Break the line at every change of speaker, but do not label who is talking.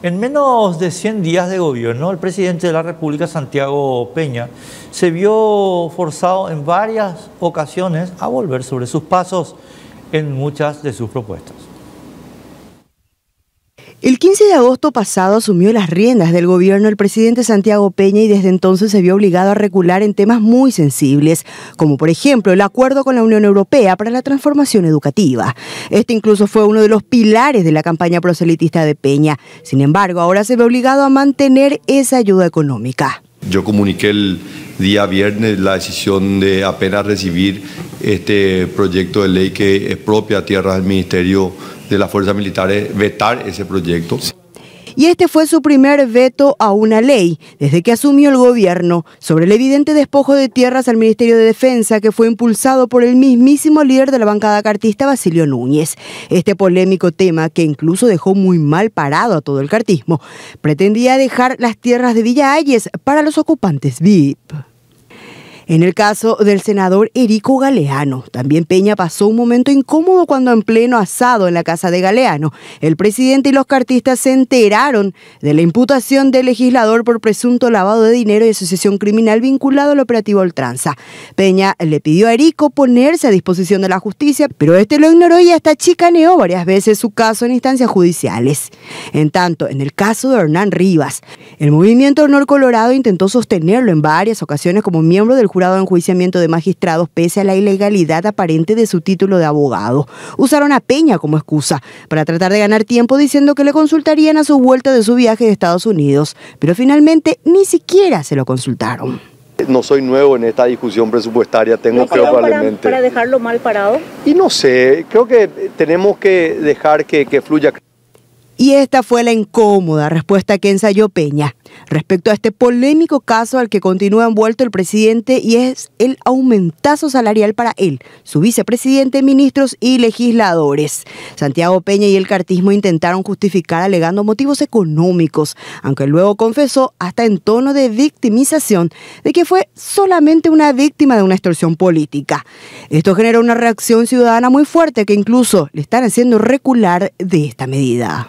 En menos de 100 días de gobierno, el presidente de la República, Santiago Peña, se vio forzado en varias ocasiones a volver sobre sus pasos en muchas de sus propuestas. El 15 de agosto pasado asumió las riendas del gobierno el presidente Santiago Peña y desde entonces se vio obligado a recular en temas muy sensibles, como por ejemplo el acuerdo con la Unión Europea para la transformación educativa. Este incluso fue uno de los pilares de la campaña proselitista de Peña. Sin embargo, ahora se ve obligado a mantener esa ayuda económica. Yo comuniqué el día viernes la decisión de apenas recibir este proyecto de ley que es propia tierra del Ministerio de las fuerzas militares vetar ese proyecto. Y este fue su primer veto a una ley desde que asumió el gobierno sobre el evidente despojo de tierras al Ministerio de Defensa que fue impulsado por el mismísimo líder de la bancada cartista Basilio Núñez. Este polémico tema, que incluso dejó muy mal parado a todo el cartismo, pretendía dejar las tierras de Villa Ayes para los ocupantes VIP. En el caso del senador Erico Galeano, también Peña pasó un momento incómodo cuando en pleno asado en la casa de Galeano, el presidente y los cartistas se enteraron de la imputación del legislador por presunto lavado de dinero y asociación criminal vinculado al operativo Oltranza. Peña le pidió a Erico ponerse a disposición de la justicia, pero este lo ignoró y hasta chicaneó varias veces su caso en instancias judiciales. En tanto, en el caso de Hernán Rivas, el movimiento Honor Colorado intentó sostenerlo en varias ocasiones como miembro del juicio enjuiciamiento de magistrados pese a la ilegalidad aparente de su título de abogado. Usaron a Peña como excusa para tratar de ganar tiempo diciendo que le consultarían a su vuelta de su viaje de Estados Unidos, pero finalmente ni siquiera se lo consultaron. No soy nuevo en esta discusión presupuestaria, tengo que probablemente... Para, dejarlo mal parado? Y no sé, creo que tenemos que dejar que fluya. Y esta fue la incómoda respuesta que ensayó Peña respecto a este polémico caso al que continúa envuelto el presidente y es el aumentazo salarial para él, su vicepresidente, ministros y legisladores. Santiago Peña y el cartismo intentaron justificar alegando motivos económicos, aunque luego confesó hasta en tono de victimización de que fue solamente una víctima de una extorsión política. Esto generó una reacción ciudadana muy fuerte que incluso le están haciendo recular de esta medida.